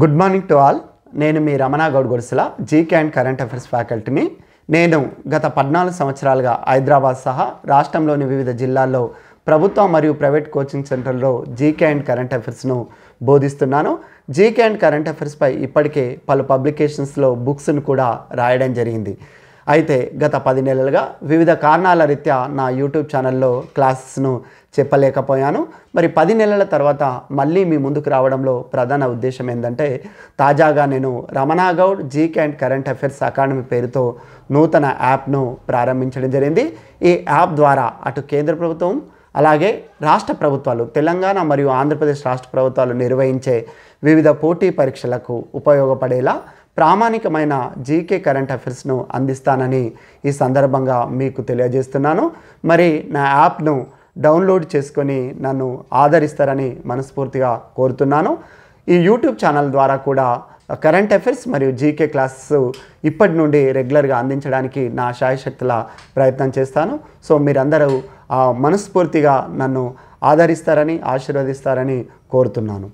good morning to all నేను మీ Ramana Goud Godusula GK and current affairs ఫ్యాకల్టీని నేను గత పద్నాలుగు సంవత్సరాలుగా హైదరాబాద్ సహా రాష్ట్రంలోని వివిధ జిల్లాల్లో ప్రభుత్వ మరియు ప్రైవేట్ కోచింగ్ సెంటర్లో జీకే అండ్ కరెంట్ అఫైర్స్ను బోధిస్తున్నాను జీకే అండ్ కరెంట్ అఫైర్స్పై ఇప్పటికే పలు పబ్లికేషన్స్లో బుక్స్ను కూడా రాయడం జరిగింది అయితే గత పది నెలలుగా వివిధ కారణాల రీత్యా నా యూట్యూబ్ ఛానల్లో క్లాసెస్ను చెప్పలేకపోయాను మరి పది నెలల తర్వాత మళ్ళీ మీ ముందుకు రావడంలో ప్రధాన ఉద్దేశం ఏంటంటే తాజాగా నేను Ramana Goud GK and current affairs academy పేరుతో నూతన యాప్ను ప్రారంభించడం జరిగింది ఈ యాప్ ద్వారా అటు కేంద్ర ప్రభుత్వం అలాగే రాష్ట్ర ప్రభుత్వాలు తెలంగాణ మరియు ఆంధ్రప్రదేశ్ రాష్ట్ర ప్రభుత్వాలు నిర్వహించే వివిధ పోటీ పరీక్షలకు ఉపయోగపడేలా ప్రామాణికమైన జీకే కరెంట్ అఫైర్స్ను అందిస్తానని ఈ సందర్భంగా మీకు తెలియజేస్తున్నాను మరి నా యాప్ను డౌన్లోడ్ చేసుకొని నన్ను ఆదరిస్తారని మనస్ఫూర్తిగా కోరుతున్నాను ఈ యూట్యూబ్ ఛానల్ ద్వారా కూడా కరెంట్ అఫైర్స్ మరియు జీకే క్లాసెస్ ఇప్పటి నుండి రెగ్యులర్గా అందించడానికి నా శాయశక్తుల ప్రయత్నం చేస్తాను సో మీరందరూ మనస్ఫూర్తిగా నన్ను ఆదరిస్తారని ఆశీర్వదిస్తారని కోరుతున్నాను